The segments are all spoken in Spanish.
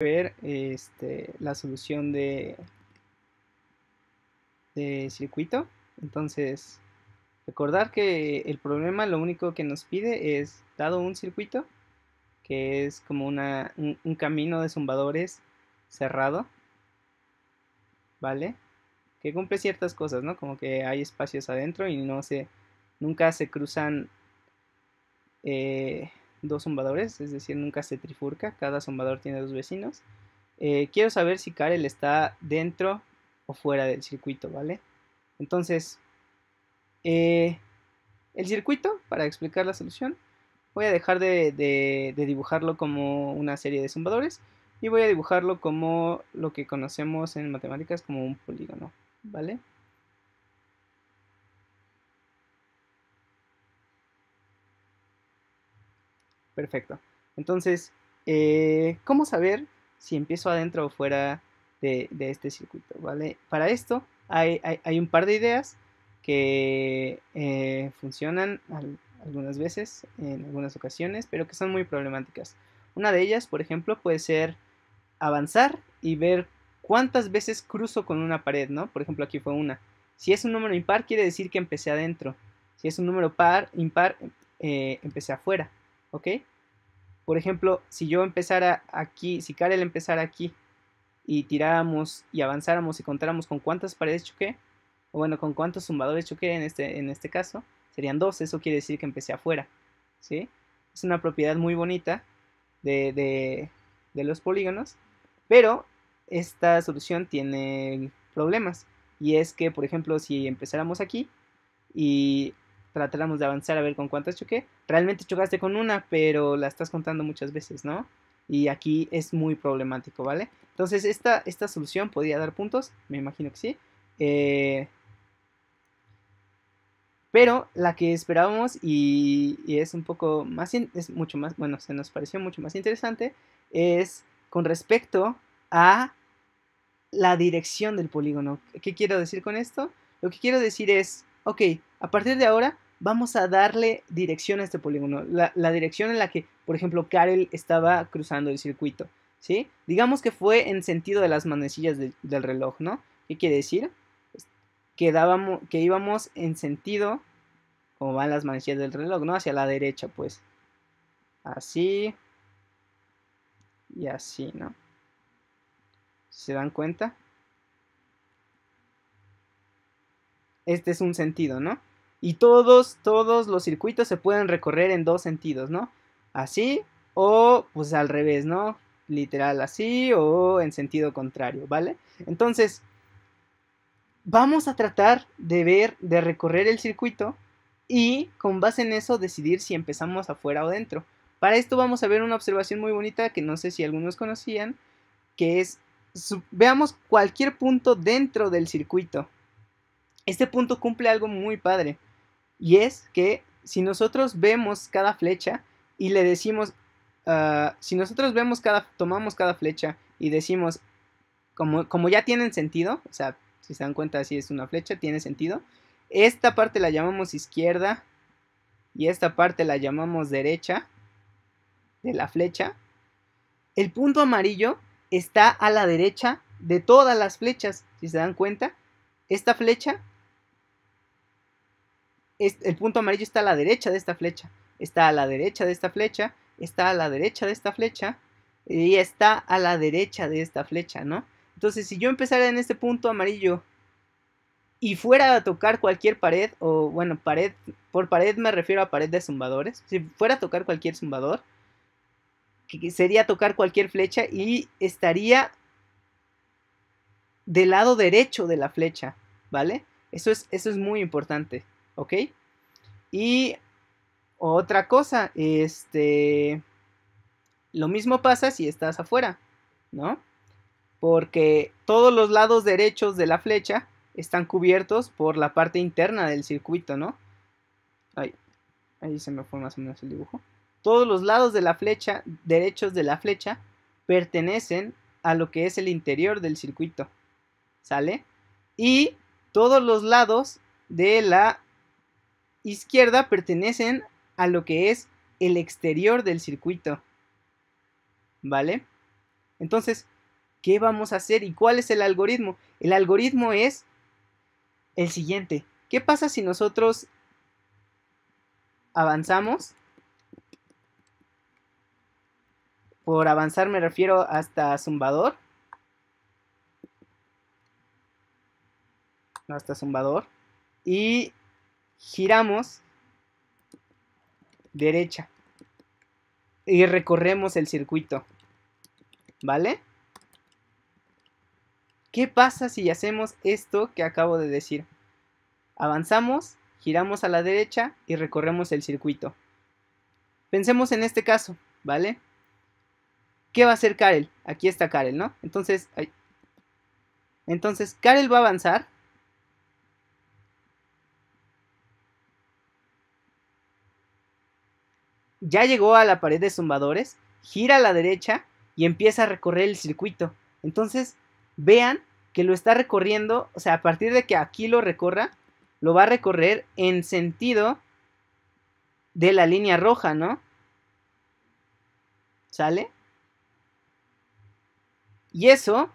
ver este, la solución de, circuito. Entonces, recordar que el problema lo único que nos pide es, dado un circuito, que es como una, un, camino de zumbadores cerrado, ¿vale? Que cumple ciertas cosas, ¿no? Como que hay espacios adentro y no se, nunca se cruzan eh, dos zumbadores, es decir, nunca se trifurca, cada zumbador tiene dos vecinos. Eh, quiero saber si Karel está dentro o fuera del circuito, ¿vale? Entonces, eh, el circuito, para explicar la solución, voy a dejar de, de dibujarlo como una serie de zumbadores y voy a dibujarlo como lo que conocemos en matemáticas como un polígono, ¿vale? Perfecto. Entonces, eh, ¿cómo saber si empiezo adentro o fuera de, este circuito? ¿vale? Para esto hay, un par de ideas que eh, funcionan algunas veces, en algunas ocasiones, pero que son muy problemáticas. Una de ellas, por ejemplo, puede ser avanzar y ver cuántas veces cruzo con una pared, ¿no? Por ejemplo, aquí fue una. Si es un número impar, quiere decir que empecé adentro. Si es un número par, impar, eh, empecé afuera, ¿ok? Por ejemplo, si yo empezara aquí, si Karel empezara aquí y tiráramos y avanzáramos y contáramos con cuántas paredes choqué, o bueno, con cuántos zumbadores choqué en este, en este caso, serían dos, eso quiere decir que empecé afuera, ¿sí? Es una propiedad muy bonita de los polígonos, pero esta solución tiene problemas, y es que, por ejemplo, si empezáramos aquí y Tratamos de avanzar a ver con cuántas choqué. Realmente chocaste con una, pero la estás contando muchas veces, ¿no? Y aquí es muy problemático, ¿vale? Entonces, esta, esta solución podía dar puntos, me imagino que sí. Eh, pero la que esperábamos y, y es un poco más, es mucho más, bueno, se nos pareció mucho más interesante, es con respecto a la dirección del polígono. ¿Qué quiero decir con esto? Lo que quiero decir es, ok, a partir de ahora vamos a darle dirección a este polígono. La, dirección en la que, por ejemplo, Karel estaba cruzando el circuito, ¿sí? Digamos que fue en sentido de las manecillas del reloj, ¿no? ¿Qué quiere decir? Que, dábamos, que íbamos en sentido, como van las manecillas del reloj, ¿no? Hacia la derecha, pues. Así. Y así, ¿no? ¿Se dan cuenta? Este es un sentido, ¿no? Y todos, todos los circuitos se pueden recorrer en dos sentidos, ¿no? Así o pues al revés, ¿no? Literal así o en sentido contrario, ¿vale? Entonces, vamos a tratar de ver, de recorrer el circuito y con base en eso decidir si empezamos afuera o dentro. Para esto vamos a ver una observación muy bonita que no sé si algunos conocían, que es veamos cualquier punto dentro del circuito. Este punto cumple algo muy padre. Y es que si nosotros vemos cada flecha y le decimos, ah, si nosotros vemos cada, tomamos cada flecha y decimos, como, como ya tienen sentido, o sea, si se dan cuenta, así es una flecha, tiene sentido. Esta parte la llamamos izquierda y esta parte la llamamos derecha de la flecha. El punto amarillo está a la derecha de todas las flechas, si se dan cuenta. Esta flecha el punto amarillo está a la derecha de esta flecha, está a la derecha de esta flecha, está a la derecha de esta flecha y está a la derecha de esta flecha, ¿no? Entonces, si yo empezara en este punto amarillo y fuera a tocar cualquier pared, o bueno, pared, por pared me refiero a pared de zumbadores, si fuera a tocar cualquier zumbador, sería tocar cualquier flecha y estaría del lado derecho de la flecha, ¿vale? Eso es, eso es muy importante, ¿ok? Y otra cosa, este, lo mismo pasa si estás afuera, ¿no? Porque todos los lados derechos de la flecha están cubiertos por la parte interna del circuito, ¿no? Ahí, ahí se me fue más o menos el dibujo. Todos los lados de la flecha, derechos de la flecha, pertenecen a lo que es el interior del circuito, ¿sale? Y todos los lados de la izquierda pertenecen a lo que es el exterior del circuito. ¿Vale? Entonces, ¿qué vamos a hacer y cuál es el algoritmo? El algoritmo es el siguiente. ¿Qué pasa si nosotros avanzamos? Por avanzar me refiero hasta Zumbador. Hasta Zumbador. Y giramos derecha y recorremos el circuito, ¿vale? ¿Qué pasa si hacemos esto que acabo de decir? Avanzamos, giramos a la derecha y recorremos el circuito. Pensemos en este caso, ¿vale? ¿Qué va a hacer Karel? Aquí está Karel, ¿no? Entonces, entonces Karel va a avanzar Ya llegó a la pared de zumbadores, gira a la derecha y empieza a recorrer el circuito. Entonces, vean que lo está recorriendo, o sea, a partir de que aquí lo recorra, lo va a recorrer en sentido de la línea roja, ¿no? ¿Sale? Y eso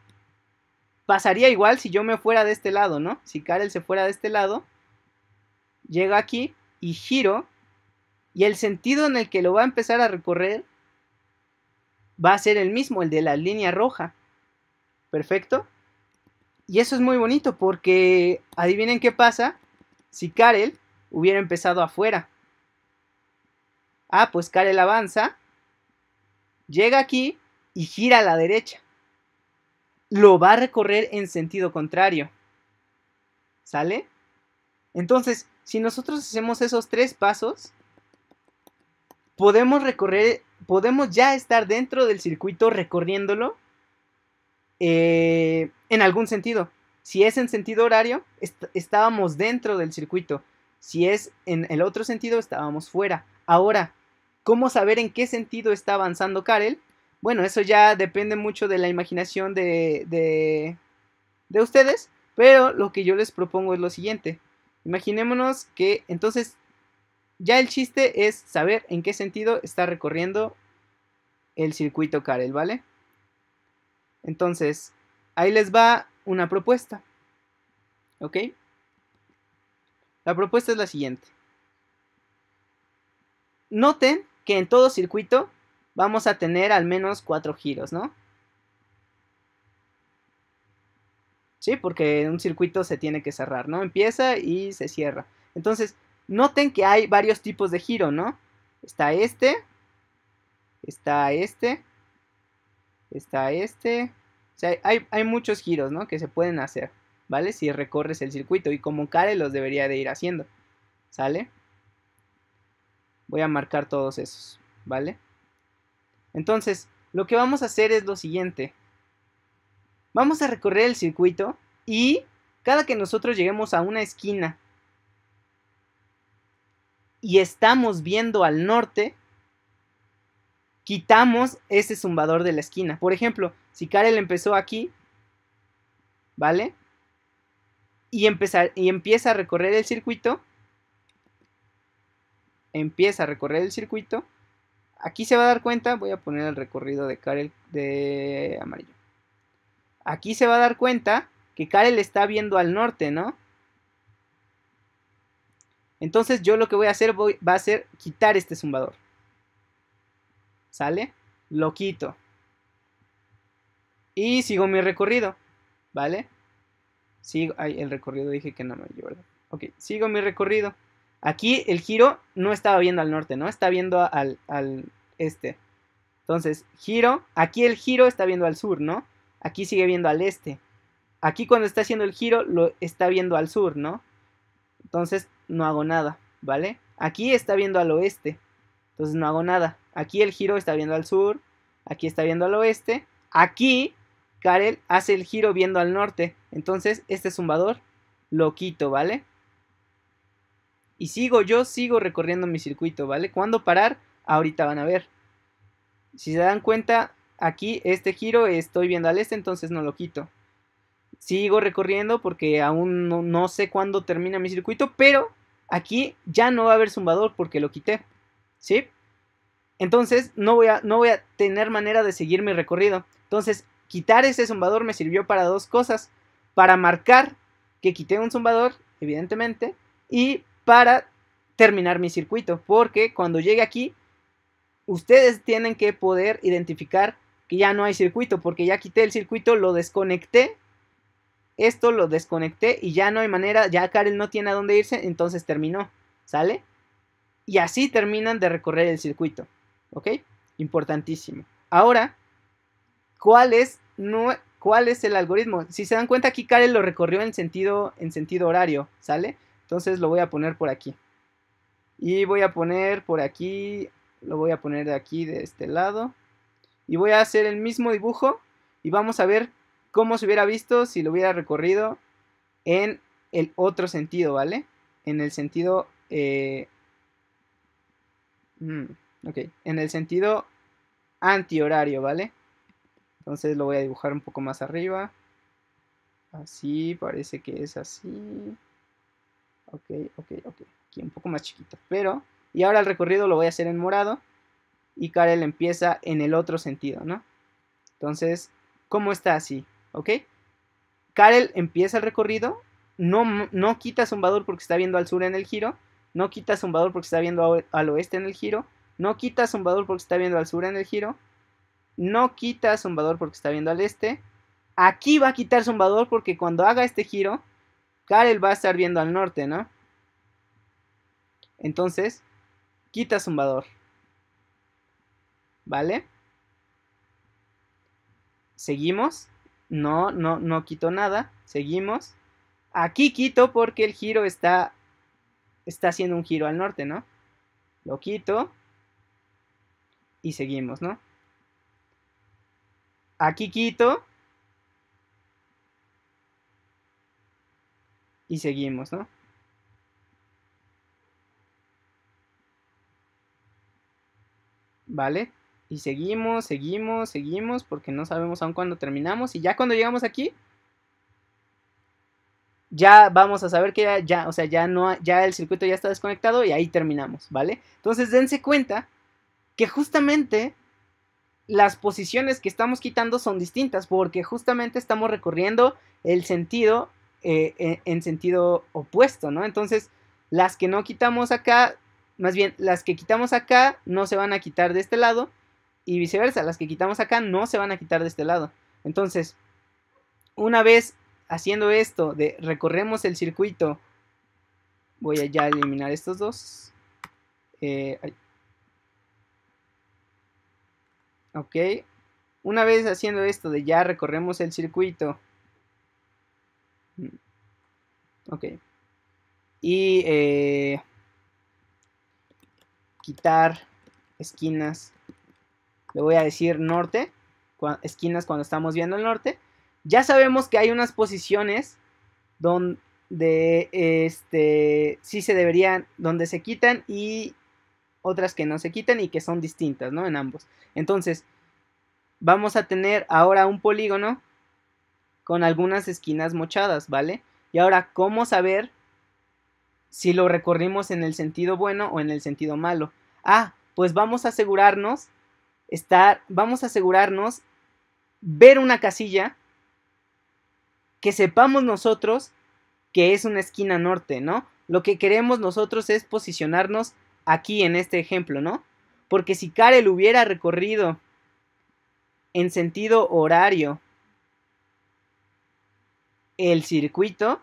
pasaría igual si yo me fuera de este lado, ¿no? Si Karel se fuera de este lado, llega aquí y giro y el sentido en el que lo va a empezar a recorrer va a ser el mismo, el de la línea roja. Perfecto. Y eso es muy bonito porque adivinen qué pasa si Karel hubiera empezado afuera. Ah, pues Karel avanza, llega aquí y gira a la derecha. Lo va a recorrer en sentido contrario. ¿Sale? Entonces, si nosotros hacemos esos tres pasos, podemos recorrer, podemos ya estar dentro del circuito recorriéndolo eh, en algún sentido. Si es en sentido horario, estábamos dentro del circuito. Si es en el otro sentido, estábamos fuera. Ahora, ¿cómo saber en qué sentido está avanzando Karel? Bueno, eso ya depende mucho de la imaginación de, de, de ustedes, pero lo que yo les propongo es lo siguiente. Imaginémonos que entonces ya el chiste es saber en qué sentido está recorriendo el circuito Karel, ¿vale? Entonces, ahí les va una propuesta. ¿Ok? La propuesta es la siguiente. Noten que en todo circuito vamos a tener al menos cuatro giros, ¿no? Sí, porque un circuito se tiene que cerrar, ¿no? Empieza y se cierra. Entonces, Noten que hay varios tipos de giro, ¿no? Está este, está este, está este. O sea, hay, muchos giros, ¿no? Que se pueden hacer, ¿vale? Si recorres el circuito y como Care los debería de ir haciendo, ¿sale? Voy a marcar todos esos, ¿vale? Entonces, lo que vamos a hacer es lo siguiente. Vamos a recorrer el circuito y cada que nosotros lleguemos a una esquina y estamos viendo al norte, quitamos ese zumbador de la esquina. Por ejemplo, si Karel empezó aquí, ¿vale? Y, empezar, y empieza a recorrer el circuito, empieza a recorrer el circuito, aquí se va a dar cuenta, voy a poner el recorrido de Karel de amarillo. Aquí se va a dar cuenta que Karel está viendo al norte, ¿no? Entonces yo lo que voy a hacer va a ser quitar este zumbador. ¿Sale? Lo quito. Y sigo mi recorrido. ¿Vale? Sigo, ay, el recorrido dije que no me ayudó, ¿verdad? Ok, sigo mi recorrido. Aquí el giro no estaba viendo al norte, ¿no? Está viendo al, al este. Entonces, giro. Aquí el giro está viendo al sur, ¿no? Aquí sigue viendo al este. Aquí cuando está haciendo el giro lo está viendo al sur, ¿no? Entonces no hago nada, ¿vale? Aquí está viendo al oeste, entonces no hago nada. Aquí el giro está viendo al sur, aquí está viendo al oeste. Aquí Karel hace el giro viendo al norte, entonces este zumbador lo quito, ¿vale? Y sigo, yo sigo recorriendo mi circuito, ¿vale? ¿Cuándo parar? Ahorita van a ver. Si se dan cuenta, aquí este giro estoy viendo al este, entonces no lo quito sigo recorriendo porque aún no, sé cuándo termina mi circuito, pero aquí ya no va a haber zumbador porque lo quité, ¿sí? Entonces no voy a, no voy a tener manera de seguir mi recorrido. Entonces quitar ese zumbador me sirvió para dos cosas, para marcar que quité un zumbador, evidentemente, y para terminar mi circuito, porque cuando llegue aquí, ustedes tienen que poder identificar que ya no hay circuito, porque ya quité el circuito, lo desconecté esto lo desconecté y ya no hay manera, ya Karel no tiene a dónde irse, entonces terminó, ¿sale? Y así terminan de recorrer el circuito, ¿ok? Importantísimo. Ahora, ¿cuál es, no, cuál es el algoritmo? Si se dan cuenta aquí Karel lo recorrió en sentido, en sentido horario, ¿sale? Entonces lo voy a poner por aquí. Y voy a poner por aquí, lo voy a poner de aquí, de este lado. Y voy a hacer el mismo dibujo y vamos a ver cómo se hubiera visto si lo hubiera recorrido en el otro sentido, ¿vale? En el sentido... Eh, mm, ok, en el sentido antihorario, ¿vale? Entonces lo voy a dibujar un poco más arriba. Así, parece que es así. Ok, ok, ok. Aquí un poco más chiquito, pero... Y ahora el recorrido lo voy a hacer en morado. Y Karel empieza en el otro sentido, ¿no? Entonces, ¿cómo está así? ¿Ok? Karel empieza el recorrido, no, no quita Zumbador porque está viendo al sur en el giro, no quita Zumbador porque está viendo al oeste en el giro, no quita Zumbador porque está viendo al sur en el giro, no quita Zumbador porque está viendo al este. Aquí va a quitar Zumbador porque cuando haga este giro, Karel va a estar viendo al norte, ¿no? Entonces, quita Zumbador. ¿Vale? Seguimos. No, no, no quito nada. Seguimos. Aquí quito porque el giro está, está haciendo un giro al norte, ¿no? Lo quito. Y seguimos, ¿no? Aquí quito. Y seguimos, ¿no? ¿Vale? Y seguimos, seguimos, seguimos, porque no sabemos aún cuándo terminamos. Y ya cuando llegamos aquí, ya vamos a saber que ya, o sea, ya no, ya el circuito ya está desconectado y ahí terminamos, ¿vale? Entonces dense cuenta que justamente las posiciones que estamos quitando son distintas porque justamente estamos recorriendo el sentido eh, e, en, sentido opuesto, ¿no? Entonces las que no quitamos acá, más bien las que quitamos acá no se van a quitar de este lado y viceversa, las que quitamos acá no se van a quitar de este lado. Entonces, una vez haciendo esto de recorremos el circuito, voy a ya eliminar estos dos. Eh, ok, una vez haciendo esto de ya recorremos el circuito, mm. ok, y eh, quitar esquinas le voy a decir norte, esquinas cuando estamos viendo el norte. Ya sabemos que hay unas posiciones donde este, sí se deberían, donde se quitan y otras que no se quitan y que son distintas, ¿no? En ambos. Entonces, vamos a tener ahora un polígono con algunas esquinas mochadas, ¿vale? Y ahora, ¿cómo saber si lo recorrimos en el sentido bueno o en el sentido malo? Ah, pues vamos a asegurarnos estar, vamos a asegurarnos, ver una casilla que sepamos nosotros que es una esquina norte, ¿no? Lo que queremos nosotros es posicionarnos aquí en este ejemplo, ¿no? Porque si Karel hubiera recorrido en sentido horario el circuito,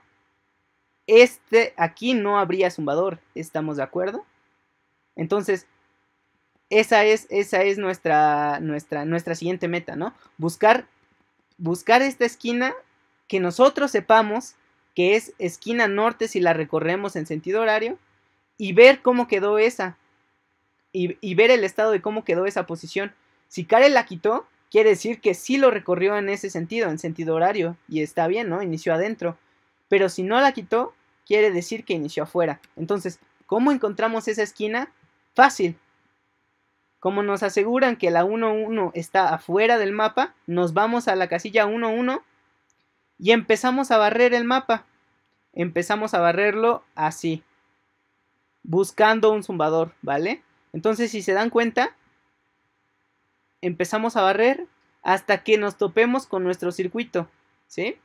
este aquí no habría zumbador, ¿estamos de acuerdo? Entonces, esa es, esa es nuestra, nuestra, nuestra siguiente meta, ¿no? Buscar, buscar esta esquina que nosotros sepamos que es esquina norte si la recorremos en sentido horario y ver cómo quedó esa y, y ver el estado de cómo quedó esa posición. Si Karen la quitó, quiere decir que sí lo recorrió en ese sentido, en sentido horario, y está bien, ¿no? Inició adentro. Pero si no la quitó, quiere decir que inició afuera. Entonces, ¿cómo encontramos esa esquina? Fácil, como nos aseguran que la 1-1 está afuera del mapa, nos vamos a la casilla 1-1 y empezamos a barrer el mapa. Empezamos a barrerlo así, buscando un zumbador, ¿vale? Entonces, si se dan cuenta, empezamos a barrer hasta que nos topemos con nuestro circuito, ¿sí?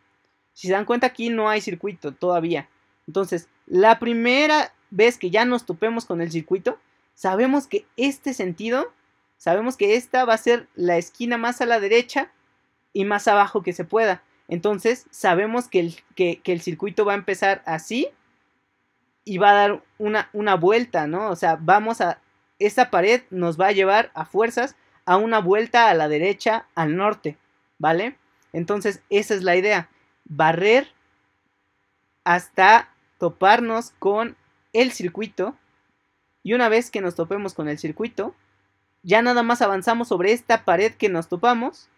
Si se dan cuenta, aquí no hay circuito todavía. Entonces, la primera vez que ya nos topemos con el circuito, sabemos que este sentido, sabemos que esta va a ser la esquina más a la derecha y más abajo que se pueda. Entonces sabemos que el, que, el circuito va a empezar así y va a dar una, una vuelta, ¿no? O sea, vamos a... Esta pared nos va a llevar a fuerzas a una vuelta a la derecha, al norte, ¿vale? Entonces, esa es la idea. Barrer hasta toparnos con el circuito y una vez que nos topemos con el circuito, ya nada más avanzamos sobre esta pared que nos topamos,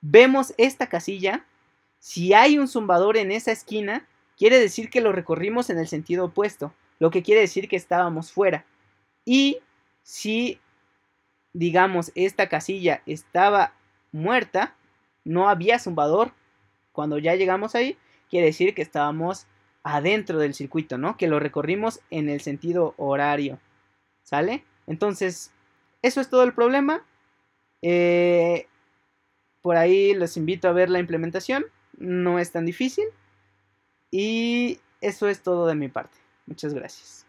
vemos esta casilla, si hay un zumbador en esa esquina, quiere decir que lo recorrimos en el sentido opuesto, lo que quiere decir que estábamos fuera. Y si, digamos, esta casilla estaba muerta, no había zumbador, cuando ya llegamos ahí, quiere decir que estábamos adentro del circuito, ¿no? Que lo recorrimos en el sentido horario. ¿Sale? Entonces, eso es todo el problema. Eh, por ahí los invito a ver la implementación. No es tan difícil. Y eso es todo de mi parte. Muchas gracias.